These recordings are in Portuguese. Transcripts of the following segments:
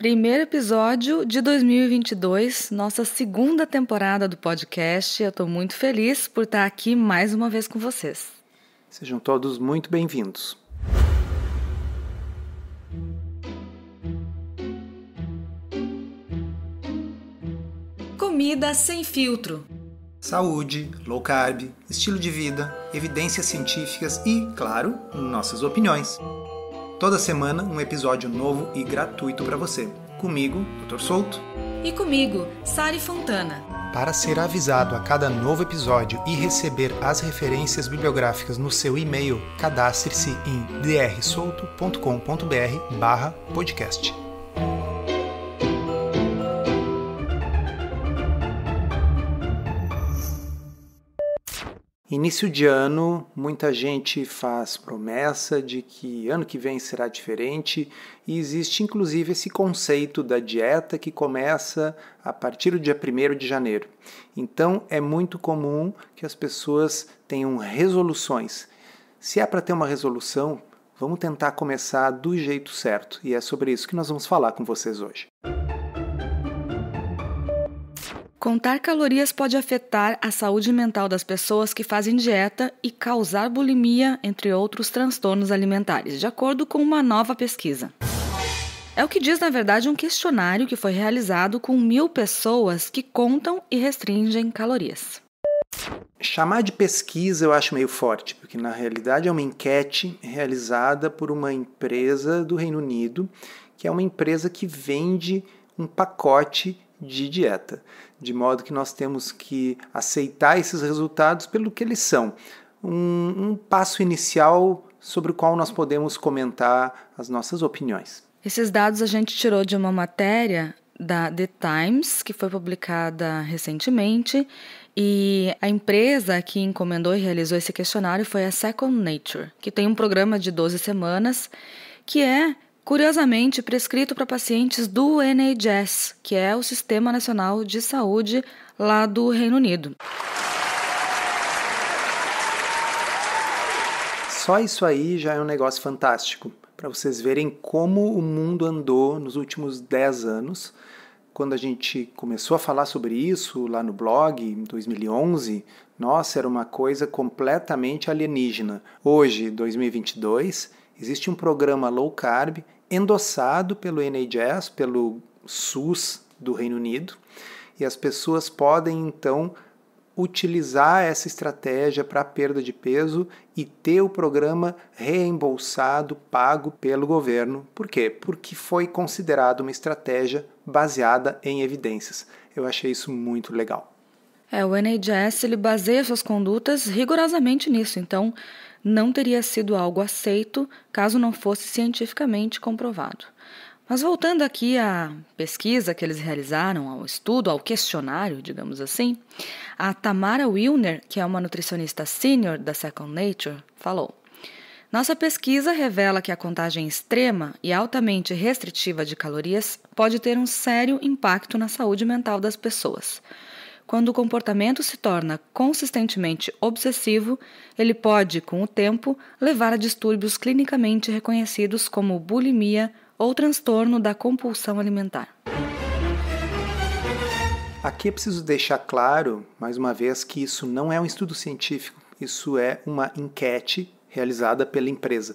Primeiro episódio de 2022, nossa segunda temporada do podcast. Eu estou muito feliz por estar aqui mais uma vez com vocês. Sejam todos muito bem-vindos. Comida sem filtro. Saúde, low carb, estilo de vida, evidências científicas e, claro, nossas opiniões. Toda semana, um episódio novo e gratuito para você. Comigo, Dr. Souto. E comigo, Sari Fontana. Para ser avisado a cada novo episódio e receber as referências bibliográficas no seu e-mail, cadastre-se em drsolto.com.br/podcast. Início de ano, muita gente faz promessa de que ano que vem será diferente e existe inclusive esse conceito da dieta que começa a partir do dia 1 de janeiro. Então é muito comum que as pessoas tenham resoluções. Se é para ter uma resolução, vamos tentar começar do jeito certo e é sobre isso que nós vamos falar com vocês hoje. Música Contar calorias pode afetar a saúde mental das pessoas que fazem dieta e causar bulimia, entre outros transtornos alimentares, de acordo com uma nova pesquisa. É o que diz, na verdade, um questionário que foi realizado com mil pessoas que contam e restringem calorias. Chamar de pesquisa eu acho meio forte, porque na realidade é uma enquete realizada por uma empresa do Reino Unido, que é uma empresa que vende um pacote de dieta, de modo que nós temos que aceitar esses resultados pelo que eles são. Um, um passo inicial sobre o qual nós podemos comentar as nossas opiniões. Esses dados a gente tirou de uma matéria da The Times, que foi publicada recentemente, e a empresa que encomendou e realizou esse questionário foi a Second Nature, que tem um programa de 12 semanas que é curiosamente prescrito para pacientes do NHS, que é o Sistema Nacional de Saúde lá do Reino Unido. Só isso aí já é um negócio fantástico, para vocês verem como o mundo andou nos últimos 10 anos. Quando a gente começou a falar sobre isso lá no blog em 2011, nossa, era uma coisa completamente alienígena. Hoje, 2022, existe um programa low carb endossado pelo NHS, pelo SUS do Reino Unido, e as pessoas podem então utilizar essa estratégia para perda de peso e ter o programa reembolsado, pago pelo governo. Por quê? Porque foi considerado uma estratégia baseada em evidências. Eu achei isso muito legal. É, o NHS ele baseia suas condutas rigorosamente nisso, então não teria sido algo aceito caso não fosse cientificamente comprovado. Mas voltando aqui à pesquisa que eles realizaram, ao estudo, ao questionário, digamos assim, a Tamara Wilner, que é uma nutricionista sênior da Second Nature, falou: Nossa pesquisa revela que a contagem extrema e altamente restritiva de calorias pode ter um sério impacto na saúde mental das pessoas. Quando o comportamento se torna consistentemente obsessivo, ele pode, com o tempo, levar a distúrbios clinicamente reconhecidos como bulimia ou transtorno da compulsão alimentar. Aqui é preciso deixar claro, mais uma vez, que isso não é um estudo científico, isso é uma enquete realizada pela empresa.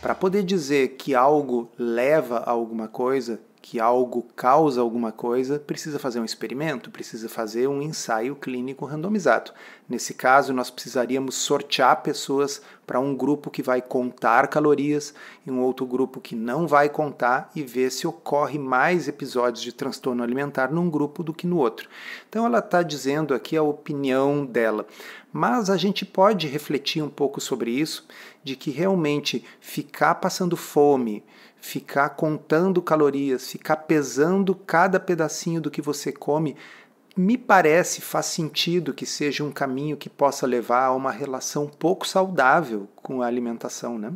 Para poder dizer que algo leva a alguma coisa, que algo causa alguma coisa, precisa fazer um experimento, precisa fazer um ensaio clínico randomizado. Nesse caso, nós precisaríamos sortear pessoas para um grupo que vai contar calorias e um outro grupo que não vai contar e ver se ocorre mais episódios de transtorno alimentar num grupo do que no outro. Então, ela está dizendo aqui a opinião dela. Mas a gente pode refletir um pouco sobre isso, de que realmente ficar passando fome, ficar contando calorias, ficar pesando cada pedacinho do que você come me parece faz sentido que seja um caminho que possa levar a uma relação pouco saudável com a alimentação, né?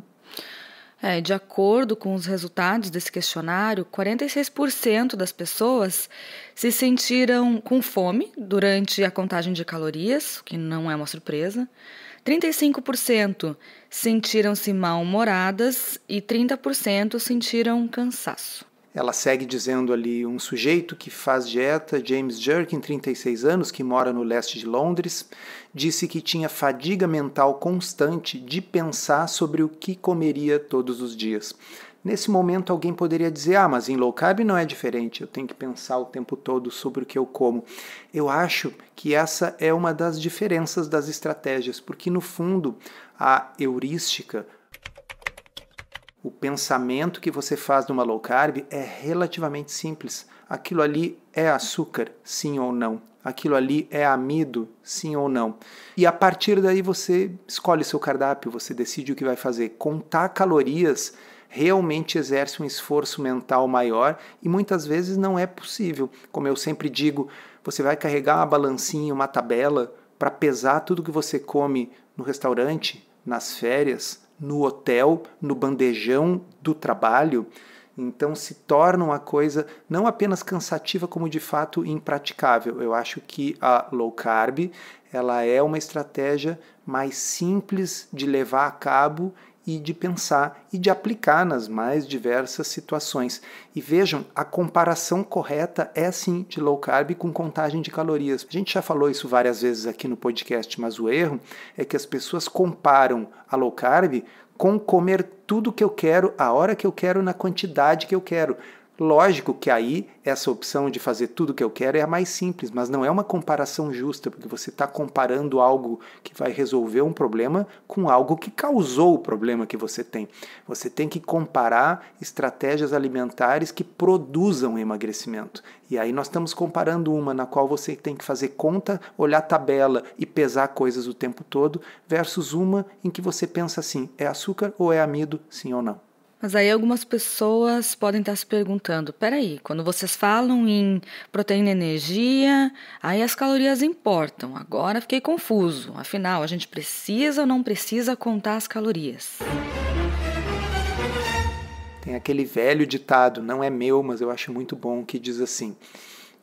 É, de acordo com os resultados desse questionário, 46% das pessoas se sentiram com fome durante a contagem de calorias, o que não é uma surpresa. 35% sentiram-se mal-humoradas e 30% sentiram cansaço. Ela segue dizendo ali um sujeito que faz dieta, James Jerkin, 36 anos, que mora no leste de Londres, disse que tinha fadiga mental constante de pensar sobre o que comeria todos os dias. Nesse momento, alguém poderia dizer: Ah, mas em low carb não é diferente, eu tenho que pensar o tempo todo sobre o que eu como. Eu acho que essa é uma das diferenças das estratégias, porque no fundo a heurística, o pensamento que você faz de uma low carb é relativamente simples. Aquilo ali é açúcar, sim ou não? Aquilo ali é amido, sim ou não? E a partir daí você escolhe seu cardápio, você decide o que vai fazer. Contar calorias realmente exerce um esforço mental maior e muitas vezes não é possível. Como eu sempre digo, você vai carregar uma balancinha, uma tabela para pesar tudo que você come no restaurante, nas férias, no hotel, no bandejão do trabalho, então se torna uma coisa não apenas cansativa, como de fato impraticável. Eu acho que a low carb ela é uma estratégia mais simples de levar a cabo e de pensar e de aplicar nas mais diversas situações. E vejam, a comparação correta é sim de low carb com contagem de calorias. A gente já falou isso várias vezes aqui no podcast, mas o erro é que as pessoas comparam a low carb com comer tudo que eu quero, a hora que eu quero, na quantidade que eu quero. Lógico que aí essa opção de fazer tudo o que eu quero é a mais simples, mas não é uma comparação justa, porque você está comparando algo que vai resolver um problema com algo que causou o problema que você tem. Você tem que comparar estratégias alimentares que produzam emagrecimento. E aí nós estamos comparando uma na qual você tem que fazer conta, olhar tabela e pesar coisas o tempo todo, versus uma em que você pensa assim: é açúcar ou é amido, sim ou não. Mas aí algumas pessoas podem estar se perguntando: peraí, quando vocês falam em proteína e energia, aí as calorias importam. Agora fiquei confuso. Afinal, a gente precisa ou não precisa contar as calorias? Tem aquele velho ditado, não é meu, mas eu acho muito bom, que diz assim: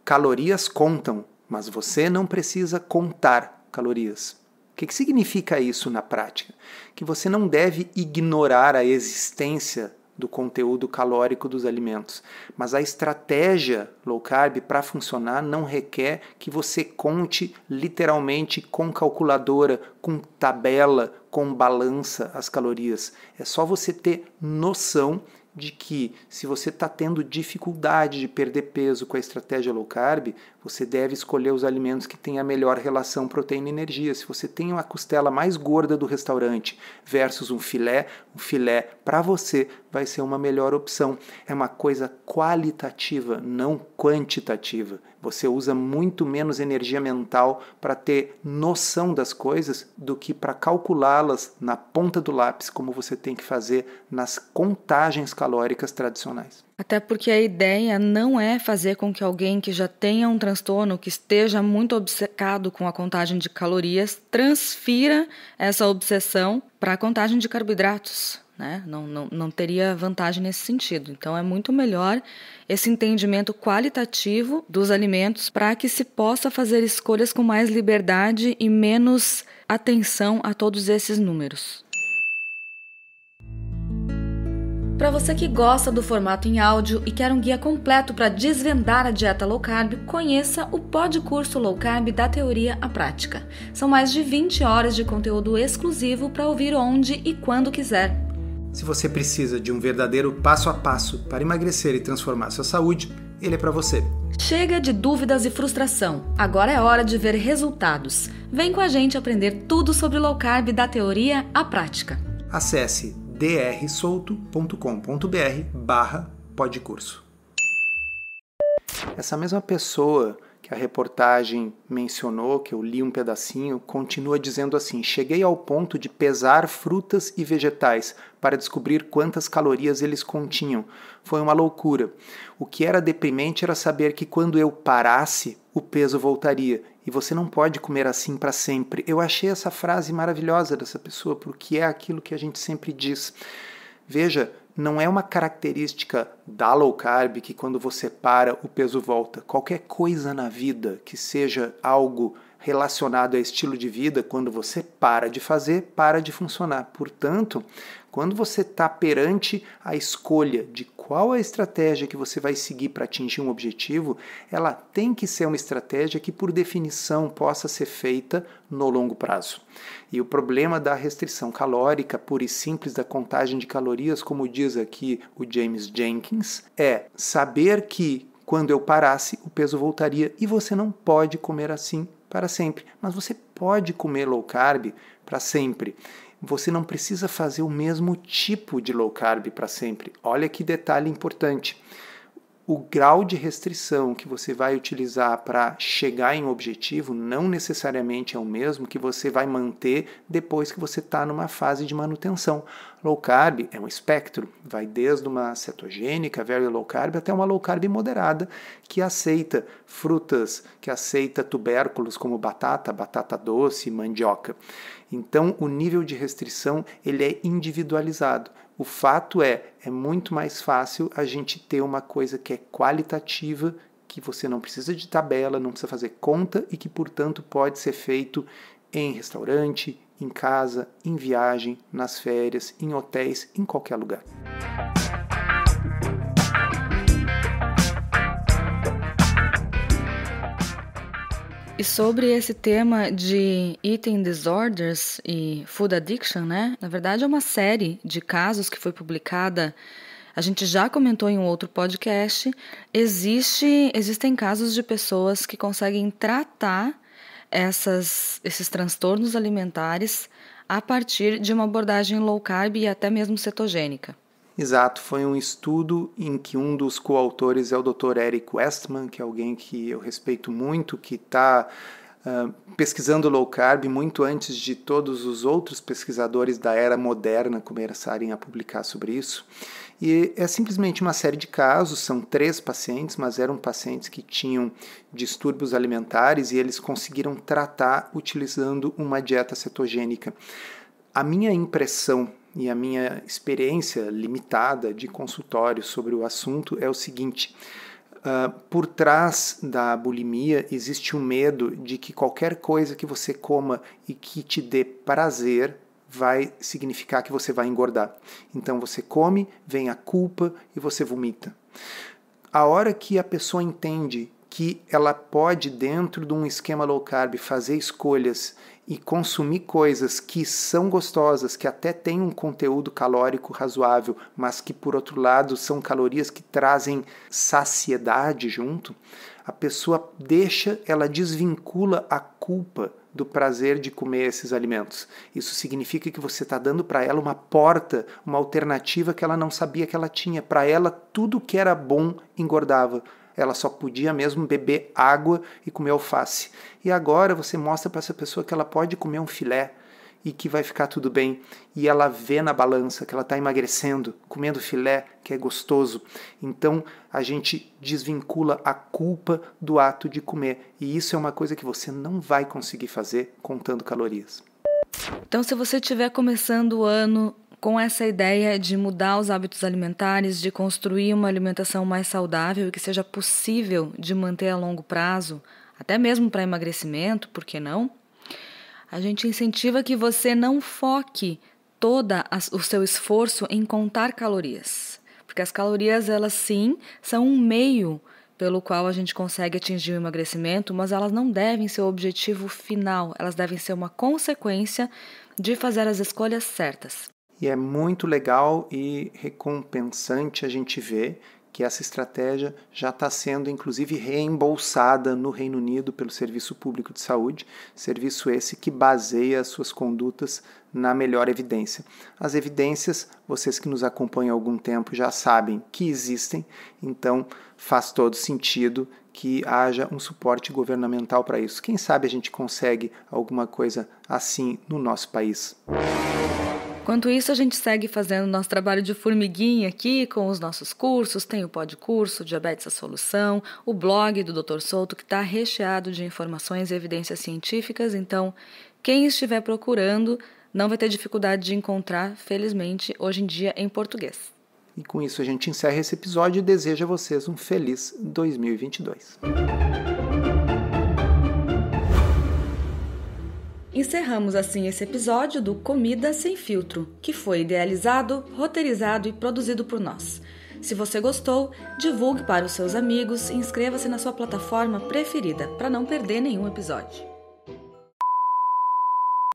calorias contam, mas você não precisa contar calorias. O que, significa isso na prática? Que você não deve ignorar a existência do conteúdo calórico dos alimentos. Mas a estratégia low carb para funcionar não requer que você conte literalmente com calculadora, com tabela, com balança as calorias. É só você ter noção de que se você está tendo dificuldade de perder peso com a estratégia low carb, você deve escolher os alimentos que têm a melhor relação proteína-energia. Se você tem uma costela mais gorda do restaurante versus um filé, um filé para você vai ser uma melhor opção. É uma coisa qualitativa, não quantitativa. Você usa muito menos energia mental para ter noção das coisas do que para calculá-las na ponta do lápis, como você tem que fazer nas contagens calóricas tradicionais. Até porque a ideia não é fazer com que alguém que já tenha um transtorno, que esteja muito obcecado com a contagem de calorias, transfira essa obsessão para a contagem de carboidratos. Né? Não, não, não teria vantagem nesse sentido. Então, é muito melhor esse entendimento qualitativo dos alimentos para que se possa fazer escolhas com mais liberdade e menos atenção a todos esses números. Para você que gosta do formato em áudio e quer um guia completo para desvendar a dieta low carb, conheça o Pod Curso Low Carb da Teoria à Prática. São mais de 20 horas de conteúdo exclusivo para ouvir onde e quando quiser. Se você precisa de um verdadeiro passo a passo para emagrecer e transformar sua saúde, ele é para você. Chega de dúvidas e frustração. Agora é hora de ver resultados. Vem com a gente aprender tudo sobre low carb da teoria à prática. Acesse drsolto.com.br barra podcurso. Essa mesma pessoa que a reportagem mencionou, que eu li um pedacinho, continua dizendo assim: Cheguei ao ponto de pesar frutas e vegetais para descobrir quantas calorias eles continham. Foi uma loucura. O que era deprimente era saber que quando eu parasse, o peso voltaria. E você não pode comer assim para sempre. Eu achei essa frase maravilhosa dessa pessoa, porque é aquilo que a gente sempre diz. Veja, não é uma característica da low carb que quando você para o peso volta. Qualquer coisa na vida que seja algo relacionado a estilo de vida, quando você para de fazer, para de funcionar. Portanto, quando você está perante a escolha de qual a estratégia que você vai seguir para atingir um objetivo, ela tem que ser uma estratégia que, por definição, possa ser feita no longo prazo. E o problema da restrição calórica, pura e simples, da contagem de calorias, como diz aqui o James Jenkins, é saber que quando eu parasse, o peso voltaria e você não pode comer assim para sempre, mas você pode comer low carb para sempre você não precisa fazer o mesmo tipo de low carb para sempre. Olha que detalhe importante. O grau de restrição que você vai utilizar para chegar em objetivo não necessariamente é o mesmo que você vai manter depois que você está numa fase de manutenção. Low carb é um espectro, vai desde uma cetogênica, very low carb, até uma low carb moderada, que aceita frutas, que aceita tubérculos como batata, batata doce, mandioca. Então, o nível de restrição ele é individualizado. O fato é, é muito mais fácil a gente ter uma coisa que é qualitativa, que você não precisa de tabela, não precisa fazer conta e que, portanto, pode ser feito em restaurante, em casa, em viagem, nas férias, em hotéis, em qualquer lugar. E sobre esse tema de eating disorders e food addiction, né? Na verdade é uma série de casos que foi publicada. A gente já comentou em um outro podcast. Existe, existem casos de pessoas que conseguem tratar essas, esses transtornos alimentares a partir de uma abordagem low carb e até mesmo cetogênica. Exato, foi um estudo em que um dos coautores é o Dr. Eric Westman, que é alguém que eu respeito muito, que está ah, pesquisando low carb muito antes de todos os outros pesquisadores da era moderna começarem a publicar sobre isso. E é simplesmente uma série de casos, são três pacientes, mas eram pacientes que tinham distúrbios alimentares e eles conseguiram tratar utilizando uma dieta cetogênica. A minha impressão e a minha experiência limitada de consultório sobre o assunto é o seguinte: Uh, por trás da bulimia existe um medo de que qualquer coisa que você coma e que te dê prazer vai significar que você vai engordar. Então você come, vem a culpa e você vomita. A hora que a pessoa entende que ela pode, dentro de um esquema low carb, fazer escolhas e consumir coisas que são gostosas, que até têm um conteúdo calórico razoável, mas que por outro lado são calorias que trazem saciedade junto, a pessoa deixa, ela desvincula a culpa do prazer de comer esses alimentos. Isso significa que você está dando para ela uma porta, uma alternativa que ela não sabia que ela tinha. Para ela, tudo que era bom engordava ela só podia mesmo beber água e comer alface. E agora você mostra para essa pessoa que ela pode comer um filé e que vai ficar tudo bem. E ela vê na balança que ela está emagrecendo, comendo filé, que é gostoso. Então a gente desvincula a culpa do ato de comer. E isso é uma coisa que você não vai conseguir fazer contando calorias. Então, se você estiver começando o ano com essa ideia de mudar os hábitos alimentares, de construir uma alimentação mais saudável e que seja possível de manter a longo prazo, até mesmo para emagrecimento, por que não? A gente incentiva que você não foque todo o seu esforço em contar calorias, porque as calorias, elas sim, são um meio pelo qual a gente consegue atingir o emagrecimento, mas elas não devem ser o objetivo final, elas devem ser uma consequência de fazer as escolhas certas. E é muito legal e recompensante a gente ver que essa estratégia já está sendo inclusive reembolsada no Reino Unido pelo Serviço Público de Saúde, serviço esse que baseia suas condutas na melhor evidência. As evidências, vocês que nos acompanham há algum tempo já sabem que existem, então faz todo sentido que haja um suporte governamental para isso. Quem sabe a gente consegue alguma coisa assim no nosso país. Música Enquanto isso, a gente segue fazendo nosso trabalho de formiguinha aqui com os nossos cursos. Tem o podcurso Diabetes a Solução, o blog do Dr. Souto, que está recheado de informações e evidências científicas. Então, quem estiver procurando não vai ter dificuldade de encontrar, felizmente, hoje em dia em português. E com isso a gente encerra esse episódio e deseja a vocês um feliz 2022. Encerramos assim esse episódio do Comida Sem Filtro, que foi idealizado, roteirizado e produzido por nós. Se você gostou, divulgue para os seus amigos e inscreva-se na sua plataforma preferida para não perder nenhum episódio.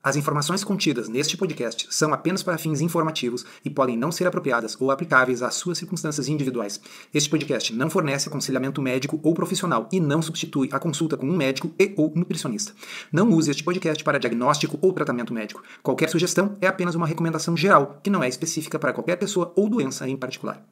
As informações contidas neste podcast são apenas para fins informativos e podem não ser apropriadas ou aplicáveis às suas circunstâncias individuais. Este podcast não fornece aconselhamento médico ou profissional e não substitui a consulta com um médico e ou nutricionista. Não use este podcast para diagnóstico ou tratamento médico. Qualquer sugestão é apenas uma recomendação geral, que não é específica para qualquer pessoa ou doença em particular.